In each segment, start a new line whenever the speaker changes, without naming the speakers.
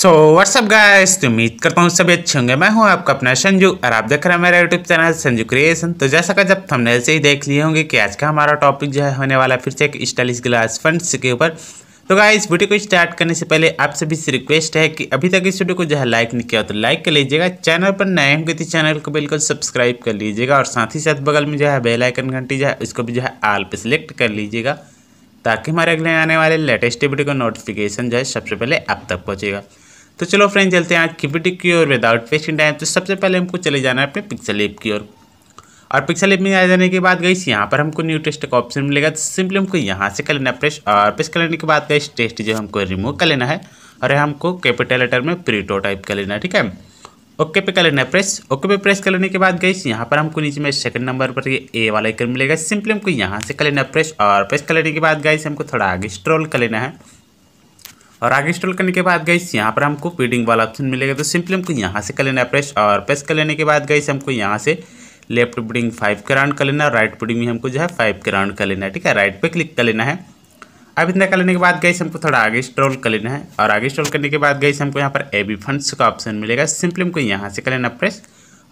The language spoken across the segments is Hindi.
सो व्हाट्सअप गाइस तो उम्मीद करता हूँ सभी अच्छे होंगे मैं हूँ आपका अपना संजू और आप देख रहे हैं मेरा यूट्यूब चैनल संजू क्रिएशन तो जैसा कि जब थंबनेल से ही देख लिए होंगे कि आज का हमारा टॉपिक जो है होने वाला फिर से एक स्टाइलिश ग्लास फंड्स के ऊपर तो गाइस वीडियो को स्टार्ट करने से पहले आप सभी से रिक्वेस्ट है कि अभी तक इस वीडियो को जो है लाइक नहीं किया तो लाइक कर लीजिएगा चैनल पर नए होंगे तो चैनल को बिल्कुल सब्सक्राइब कर लीजिएगा और साथ ही साथ बगल में जो है बेलाइकन घंटी जो है उसको भी जो है आल पर सिलेक्ट कर लीजिएगा ताकि हमारे अगले आने वाले लेटेस्ट वीडियो का नोटिफिकेशन जो है सबसे पहले आप तक पहुँचेगा तो चलो फ्रेंड चलते हैं आज की की ओर विदाउट वेस्टिंग टाइम तो सबसे पहले हमको चले जाना है अपने पिक्सल एप की ओर और पिक्सल एप में आ जाने के बाद गई यहाँ पर हमको न्यू टेस्ट का ऑप्शन मिलेगा तो सिंपली हमको यहाँ से कर लेना प्रेस और प्रेस कर लेने के बाद गई टेस्ट जो हमको रिमूव कर लेना है और हमको कैपिटल लेटर में प्रीटो टाइप कर लेना है ठीक है ओके पे कर लेना है प्रेस ओके पे प्रेस कर लेने के बाद गई यहाँ पर हमको नीचे में सेकंड नंबर पर ये ए वाला आइकन मिलेगा सिंपली हमको यहाँ से कर लेना है प्रेस और प्रेस कर लेने के बाद गई हमको थोड़ा आगे स्ट्रोल कर लेना है और आगे इंस्टॉल करने के बाद गई यहाँ पर हमको फीडिंग वाला ऑप्शन मिलेगा तो सिंपली हमको यहाँ से कर लेना है प्रेस और प्रेस कर लेने के बाद गई हमको यहाँ से लेफ्ट पीडिंग फाइव का राउंड कर लेना है राइट पीडिंग में हमको जो है फाइव के राउंड कर लेना है ठीक है राइट पे क्लिक कर लेना है अब इतना कर लेने के बाद गई हमको थोड़ा आगे इंस्टॉल कर लेना है और आगे इंस्टॉल करने के बाद गई हमको यहाँ पर ए बी फंड्स का ऑप्शन मिलेगा सिंपली हमको यहाँ से कर लेना प्रेस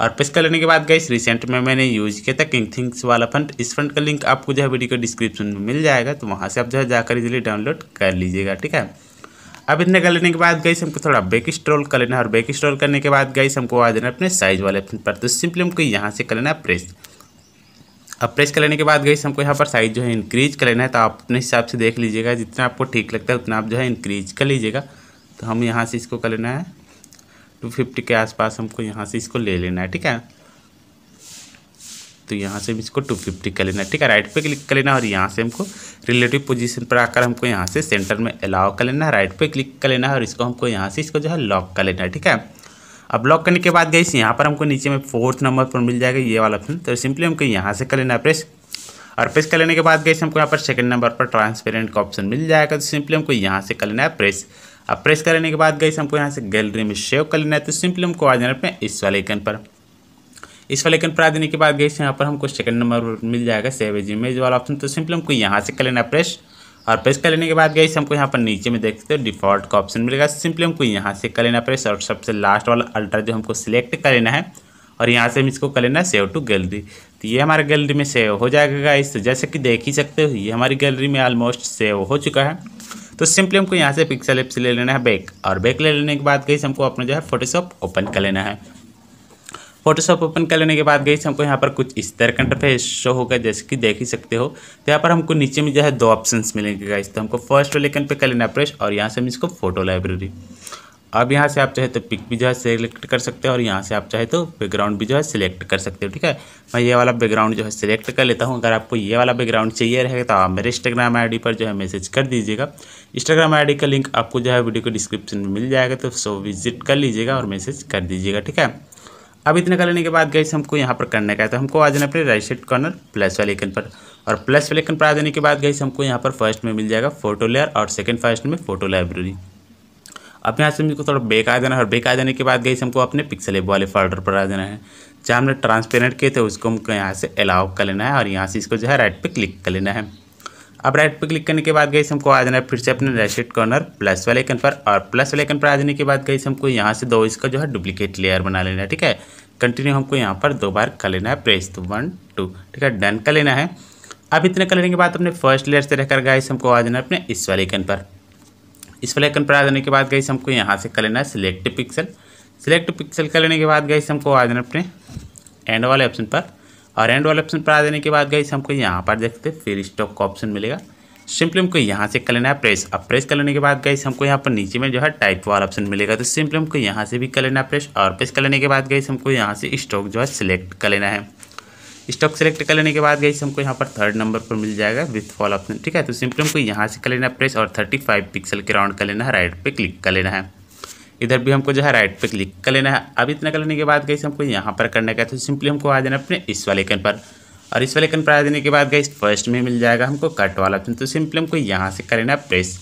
और प्रेस कर लेने के बाद गई रिसेंट में मैंने यूज किया था किंग थिंग्स वाला फंड इस फंड का लिंक आपको जो है वीडियो के डिस्क्रिप्शन में मिल जाएगा तो वहाँ से आप जो है जाकर इजिली डाउनलोड कर लीजिएगा ठीक है अब इतने कर लेने के बाद गई हमको थोड़ा बेक स्ट्रोल कर लेना है और बेक स्ट्रोल करने के बाद गई हमको आ देना अपने साइज वाले ऑप्शन पर तो सिंपली हमको यहाँ से कर लेना है प्रेस अब प्रेस कर लेने के बाद गई हमको यहाँ पर साइज जो है इंक्रीज कर लेना है तो आप अपने हिसाब से देख लीजिएगा जितना आपको ठीक लगता है उतना आप जो है इंक्रीज कर लीजिएगा तो हम यहाँ से इसको कर लेना है टू फिफ्टी के आसपास हमको यहाँ से इसको ले लेना है ठीक है तो यहाँ से हम इसको टू फिफ्टी कर लेना ठीक है राइट पे क्लिक कर लेना और यहाँ से हमको रिलेटिव पोजीशन पर आकर हमको यहाँ से सेंटर में अलाउ कर लेना राइट पे क्लिक कर लेना और इसको हमको यहाँ से इसको जो है लॉक कर लेना है ठीक है अब लॉक करने के बाद गई यहाँ पर हमको नीचे में फोर्थ नंबर पर मिल जाएगा ये वाला फिल्म तो सिंपली हमको यहाँ से कर लेना प्रेस और प्रेस कर लेने के बाद गई हमको यहाँ पर सेकंड नंबर पर ट्रांसपेरेंट का ऑप्शन मिल जाएगा तो सिंपली हमको यहाँ से कर लेना है प्रेस अब प्रेस कर लेने के बाद गई तो हमको यहाँ से गैलरी में सेव कर लेना है तो सिंपली हमको आ जाना है इस वाले आइकन पर इस वाले कन प्राय देने के बाद गैस यहाँ पर हमको सेकंड नंबर मिल जाएगा सेव एज इमेज वाला ऑप्शन तो सिंपली हमको यहाँ से कर लेना प्रेस और प्रेस कर लेने के बाद गई हमको यहाँ पर नीचे में देख सकते हो डिफॉल्ट का ऑप्शन मिलेगा सिंपली हमको यहाँ से कर लेना प्रेस और सबसे लास्ट वाला अल्ट्रा जो हमको सिलेक्ट कर लेना है और यहाँ से हम इसको कर लेना सेव टू गैलरी तो ये हमारे गैलरी में सेव हो जाएगा गाइस तो जैसे कि देख ही सकते हो ये हमारी गैलरी में ऑलमोस्ट सेव हो चुका है तो सिंपली हमको यहाँ से पिक्सल एप से ले लेना है बैक और बैक ले लेने के बाद गई हमको अपना जो है फोटोशॉप ओपन कर लेना है फोटोशॉप ओपन कर लेने के बाद गई हमको यहाँ पर कुछ इस तरह का इंटरफेस शो होगा जैसे कि देख ही सकते हो तो यहाँ पर हमको नीचे में जो है दो ऑप्शन मिलेंगे गाइस तो हमको फर्स्ट वाले कन पे कर लेना प्रेस और यहाँ से हम इसको फोटो लाइब्रेरी अब यहाँ से आप चाहे तो पिक भी जो है सिलेक्ट कर सकते हो और यहाँ से आप चाहे तो बैकग्राउंड भी जो है सिलेक्ट कर सकते हो ठीक है मैं ये वाला बैकग्राउंड जो है सिलेक्ट कर लेता हूँ अगर आपको ये वाला बैकग्राउंड चाहिए रहेगा तो आप मेरे इंस्टाग्राम आईडी पर जो है मैसेज कर दीजिएगा इंस्टाग्राम आई का लिंक आपको जो है वीडियो को डिस्क्रिप्शन में मिल जाएगा तो सो विजिट कर लीजिएगा और मैसेज कर दीजिएगा ठीक है अब इतना कर लेने के बाद गैस हमको यहाँ पर करने का है तो हमको आ जाना अपने राइट साइड कॉर्नर प्लस वाले आइकन पर और प्लस वाले आइकन पर आ जाने के बाद गैस हमको यहाँ पर फर्स्ट में मिल जाएगा फोटो लेयर और सेकंड फर्स्ट में फोटो लाइब्रेरी अब यहाँ से हमको थोड़ा बेक आ जाना है और बेक आ जाने के बाद गई हमको अपने पिक्सल एप वाले फोल्डर पर आ जाना है जहाँ हमने ट्रांसपेरेंट किए थे उसको हमको यहाँ से अलाउ कर लेना है और यहाँ से इसको जो है राइट पर क्लिक कर लेना है अब राइट पर क्लिक करने के बाद गई हमको आ जाना है फिर से अपने राइट कॉर्नर प्लस वाले आइकन पर और प्लस वाले आइकन पर आ जाने के बाद गई हमको यहाँ से दो इसका जो है डुप्लीकेट लेयर बना लेना है ठीक है कंटिन्यू हमको यहाँ पर दो बार कर लेना है प्रेस तो वन टू ठीक है डन कर लेना है अब इतने कर लेने के बाद अपने फर्स्ट लेयर से रहकर गए हमको आ जाना है अपने इस वाले आइकन पर इस वाले आइकन पर आ जाने के बाद गई हमको यहाँ से कर लेना है सिलेक्ट पिक्सल सिलेक्ट पिक्सल कर लेने के बाद गई हमको आ जाना अपने एंड वाले ऑप्शन पर और एंड वाले ऑप्शन पर आ जाने के बाद गई हमको यहाँ पर देखते फिर स्टॉक का ऑप्शन मिलेगा सिंपली हमको यहाँ से कर लेना है प्रेस अब प्रेस कर लेने के बाद गई हमको यहाँ पर नीचे में जो है टाइप वाला ऑप्शन मिलेगा तो सिंपली हमको यहाँ से भी कर लेना है प्रेस और प्रेस कर लेने के बाद गई तो हमको यहाँ से स्टॉक जो है सिलेक्ट कर लेना है स्टॉक सेलेक्ट कर लेने के बाद गई हमको यहाँ पर थर्ड नंबर पर मिल जाएगा विथ फॉल ऑप्शन ठीक है तो सिंपली हमको यहाँ से कर लेना प्रेस और थर्टी फाइव पिक्सल के राउंड कर लेना है राइट पर क्लिक कर लेना है इधर भी हमको जो है राइट पे क्लिक कर लेना है अब इतना कर लेने के बाद गई हमको यहाँ पर करने का तो सिंपली हमको आ जाना अपने इस वाले कन पर और इस वाले कन पर आ जाने के बाद गई फर्स्ट में मिल जाएगा हमको कट वाला ऑप्शन तो सिंपली हमको यहाँ से कर लेना प्रेस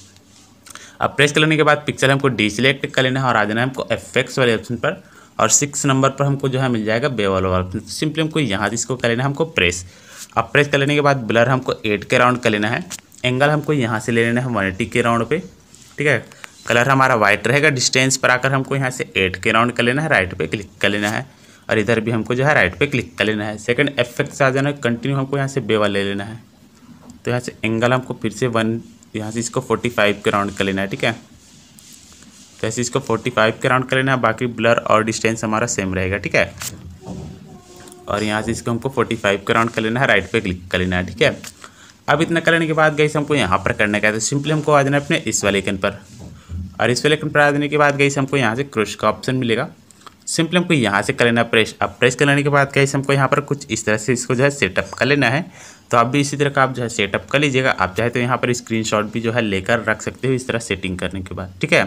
अब प्रेस कर लेने के बाद पिक्चर हमको डिसलेक्ट कर लेना है और आ जाना है हमको एफेक्ट्स वाले ऑप्शन पर और सिक्स नंबर पर हमको जो है मिल जाएगा बेवल वाला ऑप्शन सिंपली तो हमको यहाँ से इसको कर लेना है हमको प्रेस अब प्रेस कर लेने के बाद ब्लर हमको एट के राउंड कर लेना है एंगल हमको यहाँ से ले लेना है वन के राउंड पर ठीक है कलर हमारा व्हाइट रहेगा डिस्टेंस पर आकर हमको यहाँ से एट के राउंड कर लेना है राइट पे क्लिक कर लेना है और इधर भी हमको जो है राइट पे क्लिक कर लेना है सेकंड इफेक्ट से आ जाना है कंटिन्यू हमको यहाँ से बेवा ले लेना है तो यहाँ से एंगल हमको फिर से वन यहाँ से इसको फोर्टी फाइव के राउंड कर लेना है ठीक है तो ऐसे इसको फोर्टी फाइव के राउंड कर लेना है बाकी ब्लर और डिस्टेंस हमारा सेम रहेगा ठीक है और यहाँ से इसको हमको फोर्टी फाइव के राउंड कर लेना है राइट पे क्लिक कर लेना है ठीक है अब इतना करने के बाद गई हमको यहाँ पर करने का है तो सिंपली हमको आ जाना है अपने इस वाले कन पर और इस पर करा देने के बाद गई हमको यहाँ से क्रश का ऑप्शन मिलेगा सिंपली हमको यहाँ से कर लेना प्रेस अब प्रेस कर लेने के बाद गई हमको यहाँ पर कुछ इस तरह से इसको जो है सेटअप कर लेना है तो आप भी इसी तरह का आप जो है सेटअप कर लीजिएगा आप चाहे तो यहाँ पर स्क्रीनशॉट भी जो है लेकर रख सकते हो इस तरह सेटिंग करने के बाद ठीक है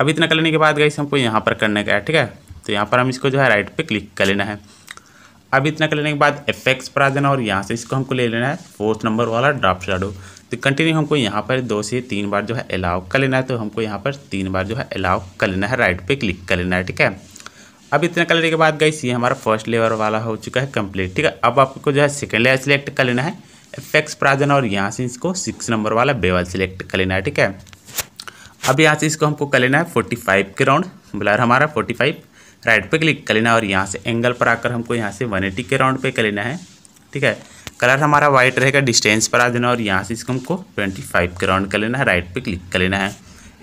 अब इतना कर लेने के बाद गई हमको यहाँ पर करने का है ठीक है तो यहाँ पर हम इसको जो है राइट पर क्लिक कर लेना है अब इतना कर लेने के बाद एफेक्स पर आ जाना और यहाँ से इसको हमको ले लेना है फोर्थ नंबर वाला ड्राफ्ट शाडो तो कंटिन्यू हमको यहाँ पर दो से तीन बार जो है अलाउ कर लेना है तो हमको यहाँ पर तीन बार जो है अलाउ कर लेना है राइट पे क्लिक कर लेना है ठीक है अब इतना कर लेने के बाद गई ये हमारा फर्स्ट लेवर वाला हो चुका है कंप्लीट ठीक है अब आपको जो है सेकेंड लेवर सेलेक्ट कर लेना है इफेक्ट्स प्राजन और यहाँ से इसको सिक्स नंबर वाला बेवल सिलेक्ट कर लेना है ठीक है अब यहाँ से इसको हमको कर लेना है फोर्टी फाइव के राउंड ब्लर हमारा फोर्टी फाइव राइट पर क्लिक कर लेना है और यहाँ से एंगल पर आकर हमको यहाँ से वन एटी के राउंड पे कर लेना है ठीक है कलर हमारा व्हाइट रहेगा डिस्टेंस पर आ देना और यहाँ से इसको हमको ट्वेंटी फाइव के राउंड कर लेना है राइट पे क्लिक कर लेना है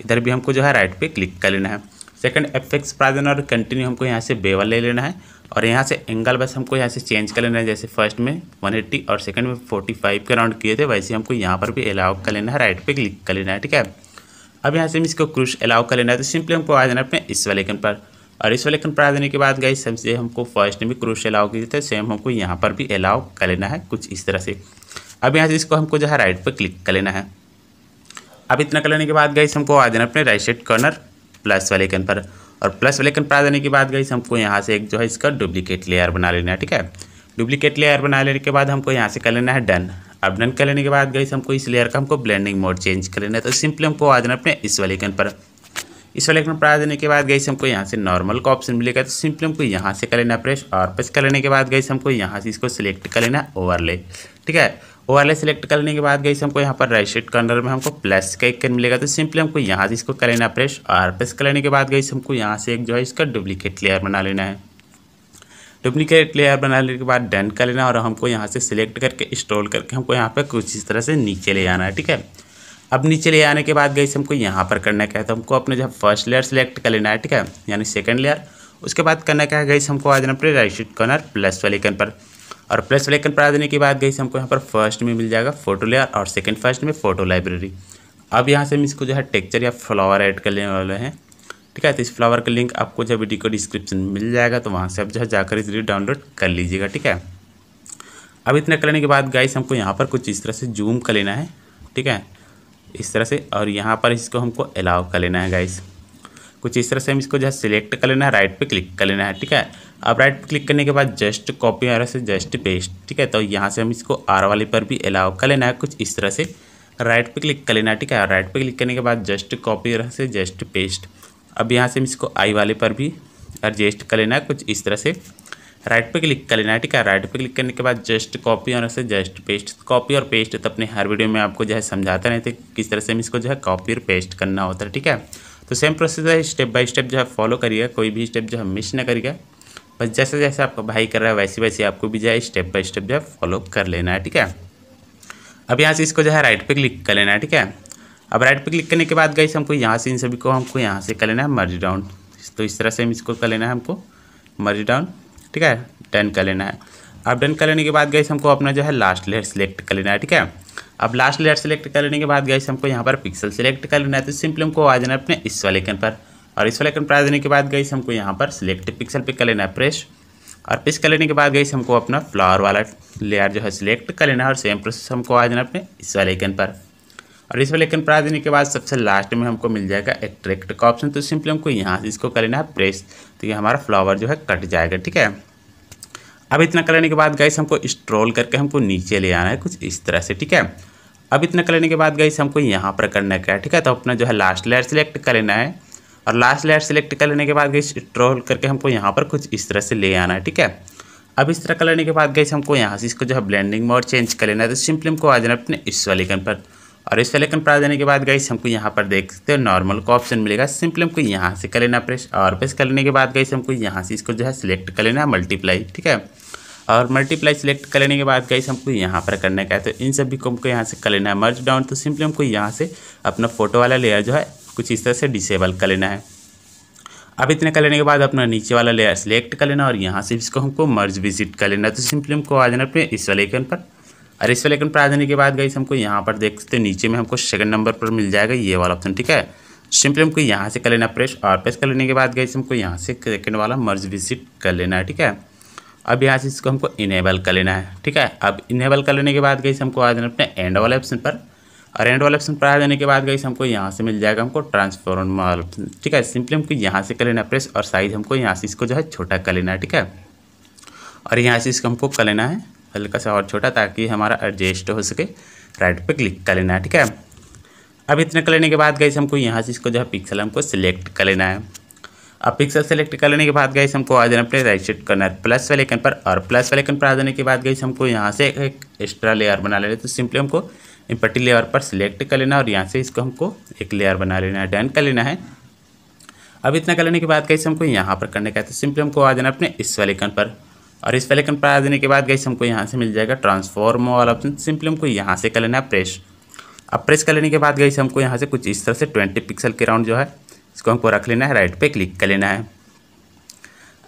इधर भी हमको जो है राइट पे क्लिक कर लेना है सेकंड एफेक्ट्स पर आ देना और कंटिन्यू हमको यहाँ से बेवल ले लेना है और यहाँ से एंगल बस हमको यहाँ से चेंज कर लेना है जैसे फर्स्ट में एट्टी और सेकेंड में फाइव के राउंड किए थे वैसे हमको यहाँ पर भी अलाउ कर लेना है राइट पे क्लिक कर लेना है ठीक है अब यहाँ से हम इसको क्रूश अलाउ कर लेना है तो सिंपली हमको आ जाना अपने इस वाले आइकन पर और इस इलेक्ट्रॉन प्राइज देने के बाद गई सबसे हमको फर्स्ट में क्रूश अलाउ की थे सेम तो हमको यहाँ पर भी अलाउ कर लेना है कुछ इस तरह से अब यहाँ से इसको हमको जो है राइट पर क्लिक कर लेना है अब इतना कर लेने के बाद गई हमको आ देना अपने राइट साइड कॉर्नर प्लस वाले कन पर और प्लस वाले कन पर आ जाने के बाद गई हमको यहाँ से एक जो है इसका डुप्लीकेट लेयर बना लेना है ठीक है डुप्लीकेट लेयर बना लेने के बाद हमको यहाँ से कर लेना है डन अब डन कर लेने के बाद गई हमको इस लेयर का हमको ब्लेंडिंग मोड चेंज कर लेना है तो सिंपली हमको आ देना अपने इस वाले कन पर इस वाले को प्राइस देने के बाद गई हमको यहाँ से नॉर्मल का ऑप्शन मिलेगा तो सिंपली हमको यहाँ से कर लेना प्रेस और प्रेस कर लेने के बाद गई हमको यहाँ से इसको सिलेक्ट कर लेना ओवरले ठीक है ओवरले सेलेक्ट करने के बाद गई हमको यहाँ पर राइट साइड कॉर्नर में हमको प्लस का एक मिलेगा तो सिंपली हमको यहाँ से इसको कर लेना प्रेस और प्रेस कर लेने के बाद गई हमको यहाँ से एक जो है इसका डुप्लीकेट लेयर बना लेना है डुप्लीकेट लेयर बना लेने के बाद डन कर लेना और हमको यहाँ से सिलेक्ट करके इंस्टॉल करके हमको यहाँ पर कुछ इस तरह से नीचे ले आना है ठीक है अब नीचे ले आने के बाद गई हमको यहाँ पर करना क्या है तो हमको अपने जो फर्स्ट लेयर सेलेक्ट कर लेना है ठीक है यानी सेकेंड लेयर उसके बाद करना क्या है गई हमको आ जाना अपने राइट कॉर्नर प्लस वाले कन पर और प्लस वाले कन पर आ जाने के बाद गई हमको यहाँ पर फर्स्ट में मिल जाएगा फोटो लेयर और सेकेंड फर्स्ट में फोटो लाइब्रेरी अब यहाँ से हम इसको जो है टेक्चर या फ्लावर ऐड कर लेने वाले हैं ठीक है तो इस फ्लावर का लिंक आपको जब वीडियो को डिस्क्रिप्शन में मिल जाएगा तो वहाँ से आप जो है जाकर इस वीडियो डाउनलोड कर लीजिएगा ठीक है अब इतना करने के बाद गाइस हमको यहाँ पर कुछ इस तरह से जूम कर लेना है ठीक है इस तरह से और यहाँ पर इसको हमको अलाउ कर लेना है गाइस कुछ इस तरह से हम इसको जो है सिलेक्ट कर लेना है राइट पे क्लिक कर लेना है ठीक है अब राइट पे क्लिक करने के बाद जस्ट कॉपी और से जस्ट पेस्ट ठीक है तो यहाँ से हम इसको आर वाले पर भी अलाउ कर लेना है कुछ इस तरह से राइट पे क्लिक कर लेना है ठीक है राइट पे क्लिक करने के बाद जस्ट कॉपी और से जस्ट पेस्ट अब यहाँ से हम इसको आई वाले पर भी एडजस्ट कर लेना है कुछ इस तरह से राइट पे क्लिक कर लेना है ठीक है राइट पे क्लिक करने के बाद जस्ट कॉपी और ऐसे जस्ट पेस्ट कॉपी और पेस्ट तो अपने हर वीडियो में आपको जो है समझाते रहते किस तरह से हम इसको जो है कॉपी और पेस्ट करना होता है ठीक है तो सेम प्रोसेस है स्टेप बाय स्टेप जो है फॉलो करिएगा कोई भी स्टेप जो है मिस ना करिएगा बस जैसे जैसे आपका भाई कर रहा है वैसे वैसे आपको भी जो है स्टेप बाय स्टेप जो है फॉलो कर लेना है ठीक है अब यहाँ से इसको जो है राइट पे क्लिक कर लेना है ठीक है अब राइट पे क्लिक करने के बाद गई हमको यहाँ से इन सभी को हमको यहाँ से कर लेना है मर्ज डाउन तो इस तरह से हम इसको कर लेना है हमको मर्ज डाउन ठीक है डन कर लेना है अब डन कर लेने के बाद गई हमको अपना जो है लास्ट लेयर सेलेक्ट कर लेना है ठीक है अब लास्ट लेयर सेलेक्ट कर लेने के बाद गई हमको यहाँ पर पिक्सल सेलेक्ट कर लेना है तो सिंपली हमको आ जाना है अपने इस वाले कन पर और इस वाले कन पर आ जाने के बाद गई हमको यहाँ पर सिलेक्ट पिक्सल पर कर लेना है प्रेस और पिस कर लेने के बाद गई हमको अपना फ्लावर वाला लेयर जो है सिलेक्ट कर लेना है और सेम प्रोसेस हमको आ जाना अपने इस वाले आइकन पर और इस पर लेकिन प्राइस देने के बाद सबसे लास्ट में हमको मिल जाएगा एट्रैक्ट का ऑप्शन तो सिंपली हमको यहाँ से इसको कर लेना है प्रेस तो ये हमारा फ्लावर जो है कट जाएगा ठीक है अब इतना करने के बाद गैस हमको स्ट्रोल करके हमको नीचे ले आना है कुछ इस तरह से ठीक है अब इतना करने के बाद गैस हमको यहाँ पर करना क्या है ठीक है तो अपना जो है लास्ट लेयर सेलेक्ट कर लेना है और लास्ट लेयर सेलेक्ट कर लेने के बाद गई स्ट्रोल करके हमको यहाँ पर कुछ इस तरह से ले आना है ठीक है अब इस तरह कर लेने के बाद गई हमको यहाँ से इसको जो है ब्लेंडिंग मोड चेंज कर लेना है तो सिंपली हमको आ जाना अपने इस वाले पर और इस सेलेक्शन आ देने के बाद गई हमको यहाँ पर देख सकते हो नॉर्मल का ऑप्शन मिलेगा सिंपली हमको यहाँ से कर लेना प्रेस और प्रेस कर लेने के बाद गई हमको यहाँ से इसको जो है सिलेक्ट कर लेना मल्टीप्लाई ठीक है और मल्टीप्लाई सिलेक्ट कर लेने के बाद गई हमको यहाँ पर करने का है तो इन सभी को हमको यहाँ से कर लेना है मर्ज डाउन तो सिंपली हमको यहाँ से अपना फोटो वाला लेयर जो है कुछ इस तरह से डिसेबल कर लेना है अब इतने कर लेने के बाद अपना नीचे वाला लेयर सेलेक्ट कर लेना और यहाँ से इसको हमको मर्ज विजिट कर लेना तो सिंपली हमको आ जाना अपने इस वाले आइकन पर और इस वाले आइकन पर आ जाने के बाद गई हमको यहाँ पर देख सकते हो नीचे में हमको सेकंड नंबर पर मिल जाएगा ये वाला ऑप्शन ठीक है सिंपली हमको यहाँ से कर लेना प्रेस और प्रेस कर लेने के बाद गई हमको यहाँ से सेकंड वाला मर्ज विजिट कर लेना है ठीक है अब यहाँ से इसको हमको इनेबल कर लेना है ठीक है अब इनेबल कर लेने के बाद गई हमको आ जाना अपने एंड वाले ऑप्शन पर और एंड वाले ऑप्शन पर आ जाने के बाद गई हमको यहाँ से मिल जाएगा हमको ट्रांसफॉर्मर ऑप्शन ठीक है सिंपली हमको यहाँ से कर लेना प्रेस और साइज़ हमको यहाँ से इसको जो है छोटा कर लेना है ठीक है और यहाँ से इसको हमको कर लेना है हल्का सा और छोटा ताकि हमारा एडजस्ट हो सके राइट पर क्लिक कर लेना है ठीक है अब इतना कर लेने के बाद गई हमको यहाँ से इसको जो है पिक्सल हमको सिलेक्ट कर लेना है अब पिक्सल सेलेक्ट कर लेने के बाद गई हमको आ जाना अपने राइट शिफ्ट करना है प्लस वाले आइकन पर और प्लस वाले आइकन पर आ जाने के बाद गई हमको यहाँ से एक एक्स्ट्रा लेयर बना लेना है तो सिंपली हमको पट्टी लेयर पर सिलेक्ट कर लेना है और यहाँ से इसको हमको एक लेयर बना लेना है डन कर लेना है अब इतना कर लेने के बाद कैसे हमको यहाँ पर करने का है तो सिंपली हमको आ जाना अपने इस वाले आइकन पर और इस पहले कन आ देने के बाद गैस हमको यहाँ से मिल जाएगा ट्रांसफॉर्म वाला ऑप्शन सिंपली हमको यहाँ से कर लेना है प्रेस अब प्रेस कर लेने के बाद गई हमको यहाँ से कुछ इस तरह से ट्वेंटी पिक्सल के राउंड जो है इसको हमको रख लेना है राइट पे क्लिक कर लेना है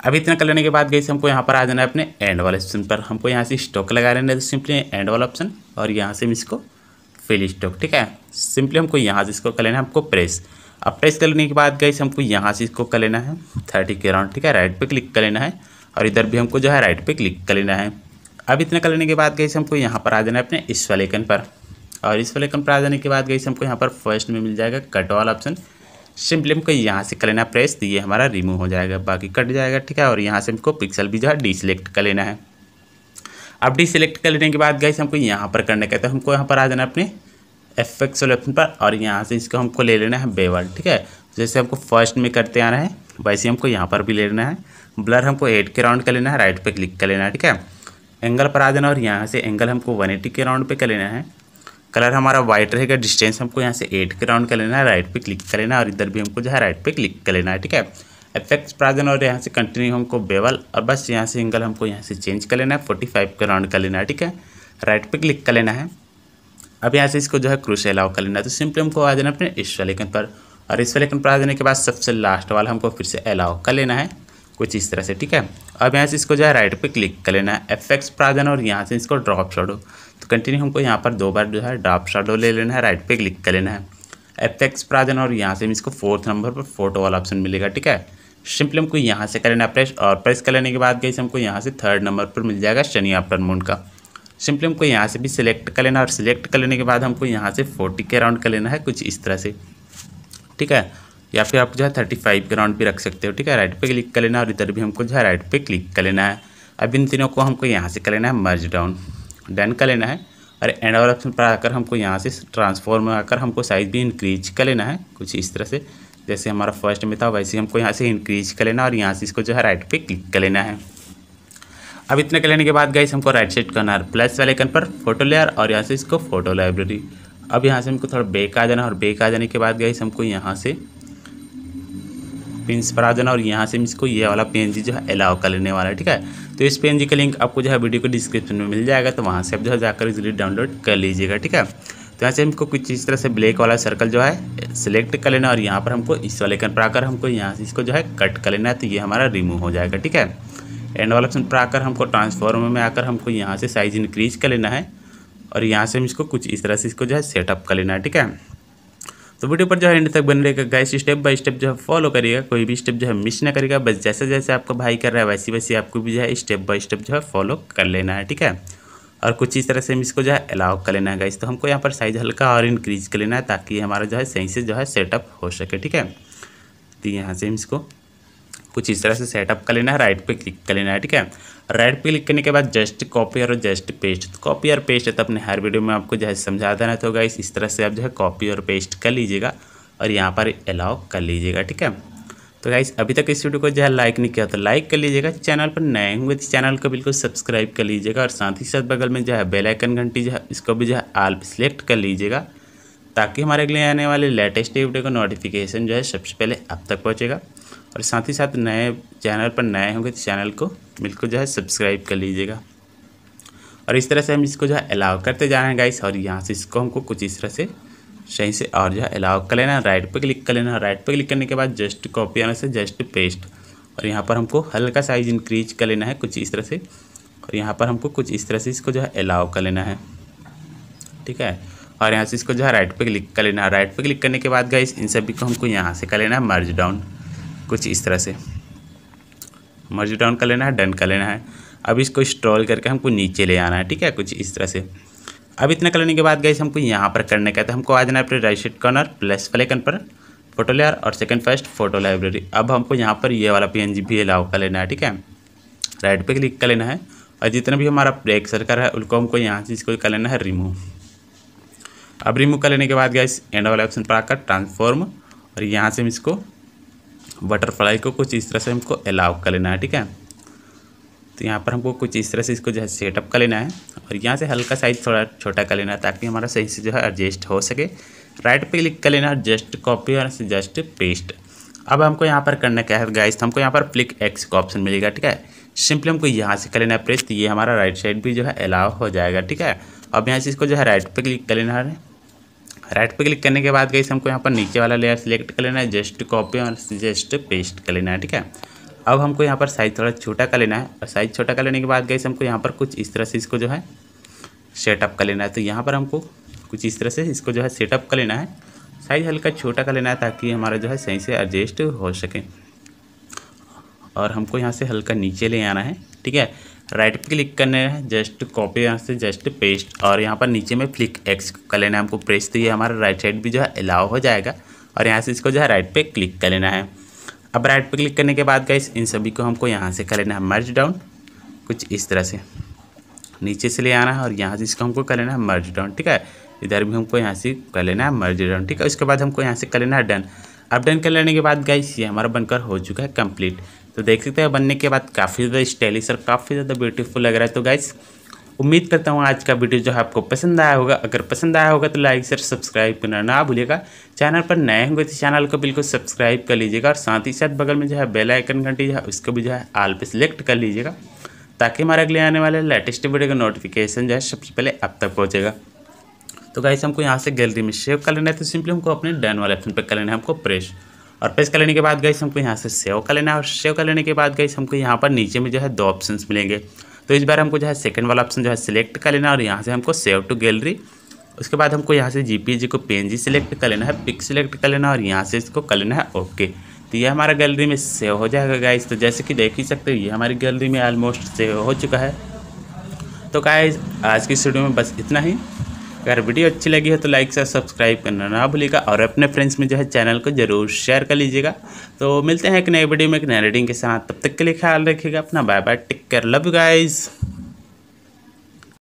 अभी इतना कर लेने के बाद गई हमको यहाँ पर आ जाना है अपने एंड वाले ऑप्शन पर हमको यहाँ से स्टॉक लगा लेना है तो सिंपली एंड वाला ऑप्शन और यहाँ से हम इसको फिल स्टॉक ठीक है सिंपली हमको यहाँ से इसको कर लेना है हमको प्रेस अब प्रेस कर लेने के बाद गई हमको यहाँ से इसको कर लेना है थर्टी के राउंड ठीक है राइट पर क्लिक कर लेना है और इधर भी हमको जो है राइट पे क्लिक कर लेना है अब इतना कर लेने के बाद गई हमको यहाँ पर आ जाना है अपने इस वाले पर और इस वाले पर आ जाने के बाद गई हमको यहाँ पर फर्स्ट में मिल जाएगा कट ऑल ऑप्शन सिंपली हमको यहाँ से कर लेना प्रेस तो ये हमारा रिमूव हो जाएगा बाकी कट जाएगा ठीक है और यहाँ से हमको पिक्सल भी जो है डिसलेक्ट कर लेना है अब डिसलेक्ट कर लेने के बाद गई हमको यहाँ पर करने का तो हमको यहाँ पर आ जाना अपने एफ एक्स वाले ऑप्शन पर और यहाँ से इसको हमको ले लेना है बेवल ठीक है जैसे हमको फर्स्ट में करते आना है वैसे हमको यहाँ पर भी ले लेना है ब्लर हमको एट के राउंड का लेना है राइट पे क्लिक कर लेना है ठीक है एंगल पर आ जाना और यहाँ से एंगल हमको वन एटी के राउंड पे कर लेना है कलर हमारा वाइट रहेगा डिस्टेंस हमको यहाँ से एट के राउंड कर लेना है राइट पे क्लिक कर लेना है और इधर भी हमको जो है राइट पे क्लिक कर लेना है ठीक है एफेक्ट्स प्राजन और यहाँ से कंटिन्यू हमको बेवल और बस यहाँ से एंगल हमको यहाँ से चेंज कर लेना है फोर्टी फाइव का राउंड कर लेना है ठीक है राइट पे क्लिक कर लेना है अब यहाँ से इसको जो है क्रूश अलाउ कर लेना है तो सिंपली हमको आ जाना अपने इस वाले पर और इस वाले पर आ जाने के बाद सबसे लास्ट वाला हमको फिर से अलाउ कर लेना है कुछ इस तरह से ठीक है अब यहाँ से इसको जो है राइट पे क्लिक कर लेना है एफ एक्स प्राजन और यहाँ से इसको ड्रॉप शाडो तो कंटिन्यू हमको यहाँ पर दो बार जो है ड्रॉप शाडो ले लेना है राइट पे क्लिक कर लेना है एफ एक्स प्राजन और यहाँ से इसको फोर्थ नंबर पर फोटो वाला ऑप्शन मिलेगा ठीक है सिंपली हमको यहाँ से कर लेना प्रेस और प्रेस कर लेने के बाद गई हमको यहाँ से थर्ड नंबर पर मिल जाएगा शनि आफ्टर मून का सिंपली हमको यहाँ से भी सिलेक्ट कर लेना और सिलेक्ट कर लेने के बाद हमको यहाँ से फोर्टी के अराउंड कर लेना है कुछ इस तरह से ठीक है या फिर आप जो है थर्टी फाइव के राउंड भी रख सकते हो ठीक है राइट पे क्लिक कर लेना और इधर भी हमको जो है राइट पे क्लिक कर लेना है अब इन तीनों को हमको यहाँ से कर लेना है मर्ज डाउन डन कर लेना है और एंड और ऑप्शन पर आकर हमको यहाँ से ट्रांसफॉर्म आकर हमको साइज़ भी इंक्रीज कर लेना है कुछ इस तरह से जैसे हमारा फर्स्ट में था वैसे हमको यहाँ से इंक्रीज कर लेना और यहाँ से इसको जो है राइट पे क्लिक कर लेना है अब इतना कर लेने के बाद गाइस हमको राइट सेट करना है प्लस वाले कन पर फोटो लेयर और यहाँ से इसको फोटो लाइब्रेरी अब यहाँ से हमको थोड़ा बेक आ जाना और बेक आ जाने के बाद गाइस हमको यहाँ से पेंस पर आ जाना और यहाँ से हम इसको ये वाला पेन जो है अलाउ कर लेने वाला है ठीक है तो इस पेन का लिंक आपको जो है वीडियो को डिस्क्रिप्शन में मिल जाएगा तो वहाँ से आप जो है जाकर इजिली डाउनलोड कर लीजिएगा ठीक है तो यहाँ से हमको कुछ इस तरह से ब्लैक वाला सर्कल जो है सिलेक्ट कर लेना और यहाँ पर हमको इस वाले कन पर आकर हमको यहाँ से इसको जो है कट कर लेना है तो ये हमारा रिमूव हो जाएगा ठीक है एंड वाला ऑप्शन पर आकर हमको ट्रांसफॉर्मर में आकर हमको यहाँ से साइज इंक्रीज कर लेना है और यहाँ से हम इसको कुछ इस तरह से इसको जो है सेटअप कर लेना है ठीक है तो वीडियो पर जो है एंड तक बन रहेगा गाइस स्टेप बाय स्टेप जो है फॉलो करिएगा कोई भी स्टेप जो है मिस ना करेगा बस जैसे जैसे आपका भाई कर रहा है वैसे वैसे आपको भी जो है स्टेप बाय स्टेप जो है फॉलो कर लेना है ठीक है और कुछ इस तरह से हम इसको जो है अलाउ कर लेना है गाइस तो हमको यहाँ पर साइज हल्का और इंक्रीज कर लेना है ताकि हमारा जो है सही से जो है सेटअप हो सके ठीक है तो यहाँ से हम इसको कुछ इस तरह से सेटअप कर लेना है राइट पे क्लिक कर लेना है ठीक है राइट पे क्लिक करने के बाद जस्ट कॉपी और जस्ट पेस्ट तो कॉपी और पेस्ट तो अपने हर वीडियो में आपको जो है समझा देना तो गाइस इस तरह से आप जो है कॉपी और पेस्ट कर लीजिएगा और यहाँ पर अलाउ कर लीजिएगा ठीक है तो गाइस अभी तक इस वीडियो को जो है लाइक नहीं किया तो लाइक कर लीजिएगा चैनल पर नए हुए तो चैनल को बिल्कुल सब्सक्राइब कर लीजिएगा और साथ ही साथ बगल में जो है बेल आइकन घंटी जो है इसको भी जो है आल सिलेक्ट कर लीजिएगा ताकि हमारे अगले आने वाले लेटेस्ट वीडियो का नोटिफिकेशन जो है सबसे पहले आप तक पहुँचेगा और साथ ही साथ नए चैनल पर नए होंगे तो चैनल को बिल्कुल जो है सब्सक्राइब कर लीजिएगा और इस तरह से हम इसको जो है अलाउ करते जा रहे हैं गाइस और यहाँ से इसको हमको कुछ इस तरह से सही से और जो है अलाउ कर लेना राइट पर क्लिक कर लेना राइट पर क्लिक करने के बाद जस्ट कॉपी आने से जस्ट पेस्ट और यहाँ पर हमको हल्का साइज इंक्रीज कर लेना है कुछ इस तरह से और यहाँ पर हमको कुछ इस तरह से इसको जो है अलाउ कर लेना है ठीक है और यहाँ से इसको जो है राइट पर क्लिक कर लेना है राइट पर क्लिक करने के बाद गाइस इन सभी को हमको यहाँ से कर लेना है मर्ज डाउन कुछ इस तरह से मर्ज डाउन कर लेना है डन कर लेना है अब इसको स्ट्रॉल करके हमको नीचे ले आना है ठीक है कुछ इस तरह से अब इतना करने के बाद गई हमको यहाँ पर करने का है तो हमको आ जाना है अपने राइट साइड कॉर्नर प्लस वाले पर फोटो लेयर और सेकंड फर्स्ट फोटो लाइब्रेरी अब हमको यहाँ पर ये वाला पी भी अलाउ कर लेना है ठीक है राइट पे क्लिक कर लेना है और जितना भी हमारा ब्रेक सर्कल है उनको हमको यहाँ से इसको कर लेना है रिमूव अब रिमूव कर लेने के बाद गए एंड वाले ऑप्शन पर आकर ट्रांसफॉर्म और यहाँ से हम इसको बटरफ्लाई को कुछ इस तरह से हमको अलाउ कर लेना है ठीक है तो यहाँ पर हमको कुछ इस तरह से इसको जो है सेटअप कर लेना है और यहाँ से हल्का साइज थोड़ा छोटा कर लेना है ताकि हमारा सही से जो है एडजस्ट हो सके राइट पे क्लिक कर लेना है जस्ट कॉपी और जस्ट पेस्ट अब हमको यहाँ पर करना क्या है गाइस हमको यहाँ पर क्लिक एक्स का ऑप्शन मिलेगा ठीक है सिंपली हमको यहाँ से कर लेना है प्रेस तो ये हमारा राइट साइड भी जो है अलाव हो जाएगा ठीक है अब यहाँ से इसको जो है राइट पे क्लिक कर लेना है राइट पे क्लिक करने के बाद गई हमको यहाँ पर नीचे वाला लेयर सिलेक्ट कर लेना है जस्ट कॉपी और जस्ट पेस्ट कर लेना है ठीक है अब हमको यहाँ पर साइज़ थोड़ा छोटा कर लेना है और साइज़ छोटा कर लेने के बाद गई हमको यहाँ पर कुछ इस तरह से इसको जो है सेटअप कर लेना है तो यहाँ पर हमको कुछ इस तरह से इसको जो है सेटअप कर लेना है साइज़ हल्का छोटा कर लेना है ताकि हमारा जो है सही से एडजस्ट हो सके और हमको यहाँ से हल्का नीचे ले आना है ठीक है राइट पे क्लिक करने है जस्ट कॉपी यहाँ से जस्ट पेस्ट और यहाँ पर नीचे में फ्लिक एक्स कर लेना है हमको प्रेस तो ये हमारा राइट साइड भी जो है अलाउ हो जाएगा और यहाँ से इसको जो है राइट पे क्लिक कर लेना है अब राइट पे क्लिक करने के बाद गाइस इन सभी को हमको यहाँ से कर लेना है मर्ज डाउन कुछ इस तरह से नीचे से ले आना है और यहाँ से इसको हमको कर लेना है मर्ज डाउन ठीक है इधर भी हमको यहाँ से कर लेना है मर्ज डाउन ठीक है उसके बाद हमको यहाँ से कर लेना है डन अब डन कर लेने के बाद गाइस ये हमारा बनकर हो चुका है कंप्लीट तो देख सकते हैं बनने के बाद काफ़ी ज़्यादा स्टाइलिश और काफ़ी ज़्यादा ब्यूटीफुल लग रहा है तो गाइज़ उम्मीद करता हूँ आज का वीडियो जो है आपको पसंद आया होगा अगर पसंद आया होगा तो लाइक शेयर सब्सक्राइब करना ना भूलिएगा चैनल पर नए होंगे तो चैनल को बिल्कुल सब्सक्राइब कर लीजिएगा और साथ ही साथ बगल में जो है बेल आइकन घंटी जो है उसको भी जो है आल पे सिलेक्ट कर लीजिएगा ताकि हमारे अगले आने वाले लेटेस्ट वीडियो का नोटिफिकेशन जो है सबसे पहले अब तक पहुँचेगा तो गाइस हमको यहाँ से गैलरी में सेव कर लेना है तो सिंपली हमको अपने डन वाले ऑप्शन पर कर लेना है हमको प्रेस और पेस्ट कर लेने के बाद गई हमको यहाँ से सेव कर लेना है और सेव कर लेने के बाद गई हमको यहाँ पर नीचे में जो है दो ऑप्शन मिलेंगे तो इस बार हमको जो है सेकेंड वाला ऑप्शन जो है सिलेक्ट कर लेना और यहाँ से हमको सेव टू गैलरी उसके बाद हमको यहाँ से जी को पेन सिलेक्ट कर लेना है पिक सिलेक्ट कर लेना और यहाँ से इसको कर लेना है ओके तो ये हमारा गैलरी में सेव हो जाएगा गाइज तो जैसे कि देख ही सकते हो ये हमारी गैलरी में ऑलमोस्ट सेव हो चुका है तो गाइज आज की स्टूडियो में बस इतना ही अगर वीडियो अच्छी लगी है तो लाइक से सब्सक्राइब करना ना भूलिएगा और अपने फ्रेंड्स में जो है चैनल को जरूर शेयर कर लीजिएगा तो मिलते हैं एक नए वीडियो में एक नए रीडिंग के साथ तब तक के लिए ख्याल रखिएगा अपना बाय बाय टिक कर लव गाइज़